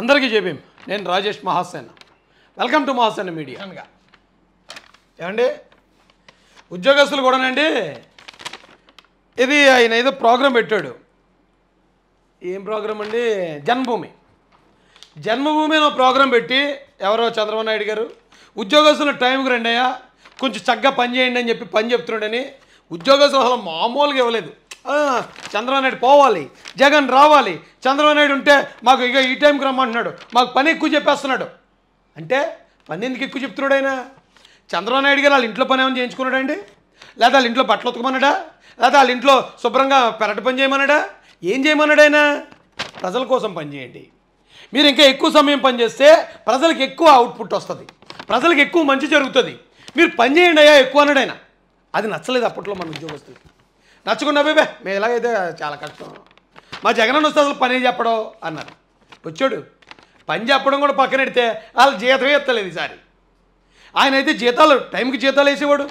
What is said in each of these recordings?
అందరికీ చెప్పేం నేను Rajesh Mahasena welcome to Mahasena media ఏమండి ఉద్యోగస్తులు కూడానండి ఇది ఆయన ఏదో ప్రోగ్రాం పెట్టాడు ఏం ప్రోగ్రాం అండి జన్మభూమి జన్మభూమి ప్రోగ్రాం పెట్టి ఎవరో చంద్రబాబు నాయుడు గారు ఉద్యోగస్తులు టైంకి రండి అయ్యా కొంచెం చక్కగా పని చేయండి అని చెప్పి పని చెప్తున్నాడని ఉద్యోగస్తులు అసలు మామూలుగా ఇవ్వలేదు చంద్రబాబు నాయుడు పోవాలి జగన్ రావాలి చంద్రబాబు నాయుడు ఉంటే మాకు ఇక ఈ టైంకి రమ్మంటున్నాడు మాకు పని ఎక్కువ చెప్పేస్తున్నాడు అంటే పని ఎందుకు ఎక్కువ చెప్తున్నాడు ఆయన చంద్రబాబు నాయుడు గారు వాళ్ళ ఇంట్లో పని ఏమైనా అండి లేదా వాళ్ళ ఇంట్లో బట్టలు ఉతకమన్నాడా లేదా వాళ్ళ ఇంట్లో శుభ్రంగా పెరట పని చేయమన్నాడా ఏం చేయమన్నాడు ఆయన ప్రజల కోసం పనిచేయండి మీరు ఇంకా ఎక్కువ సమయం పనిచేస్తే ప్రజలకు ఎక్కువ అవుట్పుట్ వస్తుంది ప్రజలకు ఎక్కువ మంచి జరుగుతుంది మీరు పని చేయండి అయ్యా ఎక్కువ అన్నాడు ఆయన అది నచ్చలేదు అప్పట్లో మన ఉద్యోగస్తులు నచ్చుకున్నా బేబే మేము ఎలాగైతే చాలా కష్టం మా జగన్ అన్న వస్తే అసలు పని చెప్పడం అన్నారు వచ్చాడు పని చెప్పడం కూడా పక్కన పెడితే వాళ్ళు జీతమే ఎత్తలేదు ఈసారి ఆయన అయితే జీతాలు టైంకి జీతాలు వేసేవాడు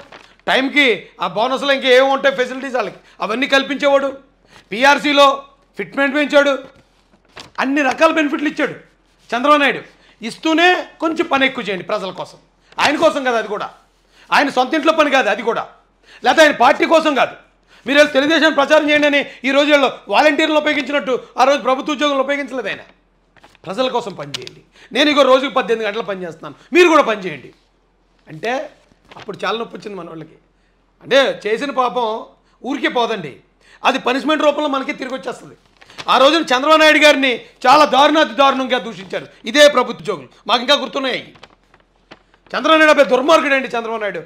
టైంకి ఆ బోనస్లో ఇంకా ఏమి ఉంటాయి ఫెసిలిటీస్ వాళ్ళకి అవన్నీ కల్పించేవాడు పీఆర్సీలో ఫిట్మెంట్ పెంచాడు అన్ని రకాల బెనిఫిట్లు ఇచ్చాడు చంద్రబాబు నాయుడు ఇస్తూనే కొంచెం పని ఎక్కువ చేయండి ప్రజల కోసం ఆయన కోసం కదా అది కూడా ఆయన సొంత ఇంట్లో పని కాదు అది కూడా లేకపోతే ఆయన పార్టీ కోసం కాదు మీరు వెళ్ళి తెలుగుదేశం ప్రచారం చేయండి అని ఈ రోజుల్లో వాలంటీర్లు ఉపయోగించినట్టు ఆ రోజు ప్రభుత్వ ఉద్యోగులు ఉపయోగించలేదు ఆయన ప్రజల కోసం పనిచేయండి నేను ఇంకో రోజుకు పద్దెనిమిది గంటలు పనిచేస్తున్నాను మీరు కూడా పనిచేయండి అంటే అప్పుడు చాలా నొప్పి వచ్చింది మన వాళ్ళకి అంటే చేసిన పాపం ఊరికే పోదండి అది పనిష్మెంట్ రూపంలో మనకి తిరిగి వచ్చేస్తుంది ఆ రోజున చంద్రబాబు నాయుడు గారిని చాలా దారుణాతి దారుణంగా దూషించారు ఇదే ప్రభుత్వ ఉద్యోగులు మాకు ఇంకా గుర్తున్నాయి చంద్రబాబు నాయుడు అబ్బాయి దుర్మార్గుడు అండి చంద్రబాబు నాయుడు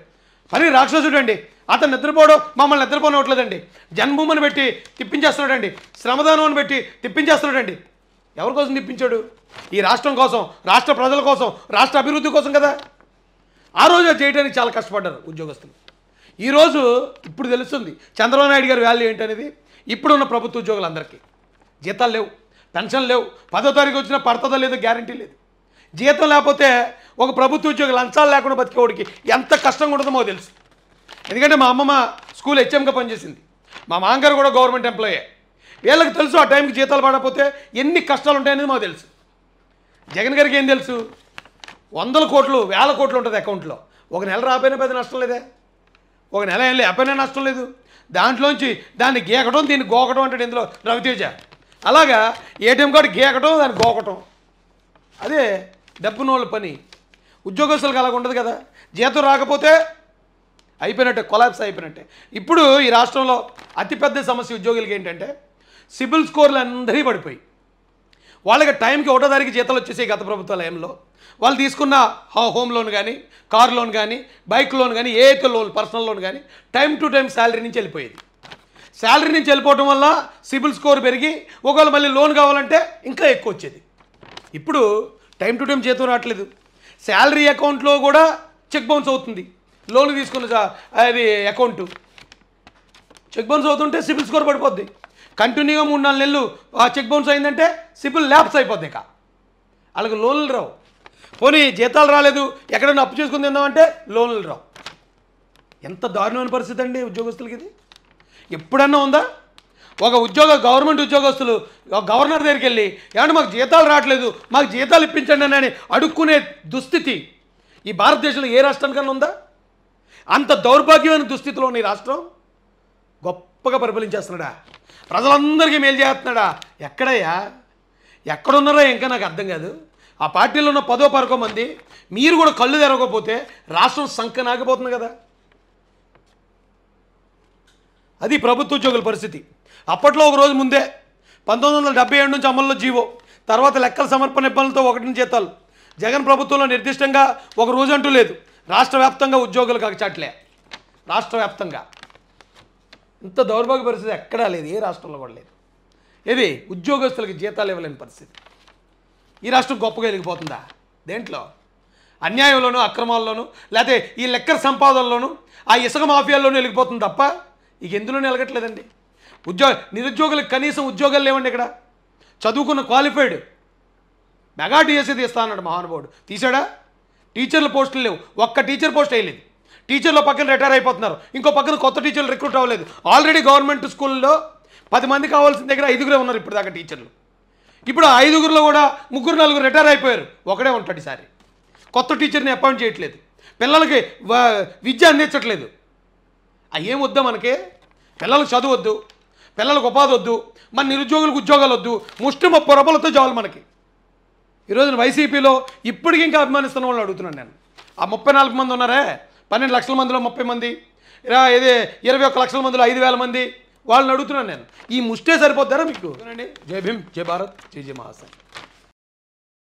పని రాక్షసుడు అండి అతను నిద్రపోవడం మమ్మల్ని నిద్రపోనివ్వట్లేదండి జన్మభూమిని పెట్టి తిప్పించేస్తున్నాడు అండి శ్రమదానం పెట్టి తిప్పించేస్తున్నాడండి ఎవరి కోసం తిప్పించాడు ఈ రాష్ట్రం కోసం రాష్ట్ర ప్రజల కోసం రాష్ట్ర అభివృద్ధి కోసం కదా ఆ రోజు చేయడానికి చాలా కష్టపడ్డారు ఉద్యోగస్తులు ఈరోజు ఇప్పుడు తెలుస్తుంది చంద్రబాబు నాయుడు గారి వాల్యూ ఏంటనేది ఇప్పుడున్న ప్రభుత్వ ఉద్యోగులందరికీ జీతాలు లేవు పెన్షన్ లేవు పదో తారీఖు వచ్చినా పడుతుందో లేదో గ్యారంటీ లేదు జీతం లేకపోతే ఒక ప్రభుత్వ ఉద్యోగి లంచాలు లేకుండా బతికేవాడికి ఎంత కష్టంగా ఉంటుందో తెలుసు ఎందుకంటే మా అమ్మమ్మ స్కూల్ హెచ్ఎంగా పనిచేసింది మా మామగారు కూడా గవర్నమెంట్ ఎంప్లాయే వీళ్ళకి తెలుసు ఆ టైంకి జీతాలు పడకపోతే ఎన్ని కష్టాలు ఉంటాయనేది మాకు తెలుసు జగన్ గారికి ఏం తెలుసు వందల కోట్లు వేల కోట్లు ఉంటుంది అకౌంట్లో ఒక నెల రాపోయినా పెద్ద నష్టం లేదే ఒక నెల ఏం లేకపోయినా నష్టం లేదు దాంట్లోంచి దాన్ని గీకటం దీన్ని గోకటం అంటాడు ఇందులో రవితేజ అలాగా ఏటీఎం కార్డు గీకటం దాన్ని గోకటం అదే వాళ్ళ పని ఉద్యోగస్తులకు అలా ఉండదు కదా జీతం రాకపోతే అయిపోయినట్టే కొలాబ్స్ అయిపోయినట్టే ఇప్పుడు ఈ రాష్ట్రంలో అతిపెద్ద సమస్య ఉద్యోగులకి ఏంటంటే సిబిల్ స్కోర్లు అందరికీ పడిపోయి వాళ్ళకి టైంకి ఒకటో తారీఖు జీతాలు వచ్చేసాయి గత ప్రభుత్వ లయంలో వాళ్ళు తీసుకున్న హోమ్ లోన్ కానీ కార్ లోన్ కానీ బైక్ లోన్ కానీ ఏ లోన్ పర్సనల్ లోన్ కానీ టైం టు టైం శాలరీ నుంచి వెళ్ళిపోయేది శాలరీ నుంచి వెళ్ళిపోవటం వల్ల సిబిల్ స్కోర్ పెరిగి ఒకవేళ మళ్ళీ లోన్ కావాలంటే ఇంకా ఎక్కువ వచ్చేది ఇప్పుడు టైం టు టైం జీతం రావట్లేదు శాలరీ అకౌంట్లో కూడా చెక్ బౌన్స్ అవుతుంది లోన్ తీసుకున్న అది అకౌంట్ చెక్ బౌన్స్ అవుతుంటే సిబిల్ స్కోర్ పడిపోద్ది కంటిన్యూగా మూడు నాలుగు నెలలు ఆ చెక్ బౌన్స్ అయిందంటే సిబిల్ ల్యాప్స్ అయిపోద్ది ఇక వాళ్ళకి లోన్లు రావు పోనీ జీతాలు రాలేదు ఎక్కడైనా అప్పు చేసుకుని ఏందామంటే లోన్లు రావు ఎంత దారుణమైన పరిస్థితి అండి ఉద్యోగస్తులకి ఇది ఎప్పుడన్నా ఉందా ఒక ఉద్యోగ గవర్నమెంట్ ఉద్యోగస్తులు గవర్నర్ దగ్గరికి వెళ్ళి ఏమంటే మాకు జీతాలు రావట్లేదు మాకు జీతాలు ఇప్పించండి అని అడుక్కునే దుస్థితి ఈ భారతదేశంలో ఏ రాష్ట్రానికన్నా ఉందా అంత దౌర్భాగ్యమైన దుస్థితిలో ఉన్న ఈ రాష్ట్రం గొప్పగా పరిపాలించేస్తున్నాడా ప్రజలందరికీ మేలు చేస్తున్నాడా ఎక్కడయ్యా ఎక్కడున్నారో ఇంకా నాకు అర్థం కాదు ఆ పార్టీలో ఉన్న పదో పరకో మంది మీరు కూడా కళ్ళు తెరవకపోతే రాష్ట్రం సంకనాగిపోతుంది కదా అది ప్రభుత్వ ఉద్యోగుల పరిస్థితి అప్పట్లో ఒక రోజు ముందే పంతొమ్మిది వందల డెబ్బై ఏడు నుంచి అమల్లో జీవో తర్వాత లెక్కల సమర్పణ ఇబ్బందులతో ఒకటిని జీతాలు జగన్ ప్రభుత్వంలో నిర్దిష్టంగా ఒక రోజు అంటూ లేదు రాష్ట్ర వ్యాప్తంగా ఉద్యోగులు కాకచాట్లే రాష్ట్ర వ్యాప్తంగా ఇంత దౌర్భాగ్య పరిస్థితి ఎక్కడా లేదు ఏ రాష్ట్రంలో కూడా లేదు ఇది ఉద్యోగస్తులకు జీతాలు ఇవ్వలేని పరిస్థితి ఈ రాష్ట్రం గొప్పగా వెళ్ళిపోతుందా దేంట్లో అన్యాయంలోనూ అక్రమాల్లోనూ లేకపోతే ఈ లెక్కల సంపాదనలోనూ ఆ ఇసుక మాఫియాల్లోనూ వెళ్ళిపోతుంది తప్ప ఇక ఎందులోనూ వెలగట్లేదండి ఉద్యోగ నిరుద్యోగులకు కనీసం ఉద్యోగాలు లేవండి ఇక్కడ చదువుకున్న క్వాలిఫైడ్ మెగా టీఎస్సీ e తీస్తా అన్నాడు మహానుభావుడు తీశాడా టీచర్ల పోస్టులు లేవు ఒక్క టీచర్ పోస్ట్ వేయలేదు టీచర్ల పక్కన రిటైర్ అయిపోతున్నారు ఇంకో పక్కన కొత్త టీచర్లు రిక్రూట్ అవ్వలేదు ఆల్రెడీ గవర్నమెంట్ స్కూల్లో పది మంది కావాల్సిన దగ్గర ఐదుగురే ఉన్నారు ఇప్పుడు దాకా టీచర్లు ఇప్పుడు ఐదుగురులో కూడా ముగ్గురు నలుగురు రిటైర్ అయిపోయారు ఒకడే ఉంటాడు ఈసారి కొత్త టీచర్ని అపాయింట్ చేయట్లేదు పిల్లలకి విద్య అందించట్లేదు అయ్యేం వద్దా మనకి పిల్లలకు చదువు వద్దు పిల్లలకు ఉపాధి వద్దు మన నిరుద్యోగులకు ఉద్యోగాలు వద్దు ముష్టి ముప్పై చాలు జాలు మనకి ఈరోజు వైసీపీలో ఇప్పటికి ఇంకా అభిమానిస్తున్న వాళ్ళు అడుగుతున్నాను నేను ఆ ముప్పై నాలుగు మంది ఉన్నారే పన్నెండు లక్షల మందిలో ముప్పై మంది ఇది ఇరవై ఒక్క లక్షల మందిలో ఐదు వేల మంది వాళ్ళని అడుగుతున్నాను నేను ఈ ముష్టే సరిపోతారా మీకు జై భీమ్ జై భారత్ జై జయ మహాసాయి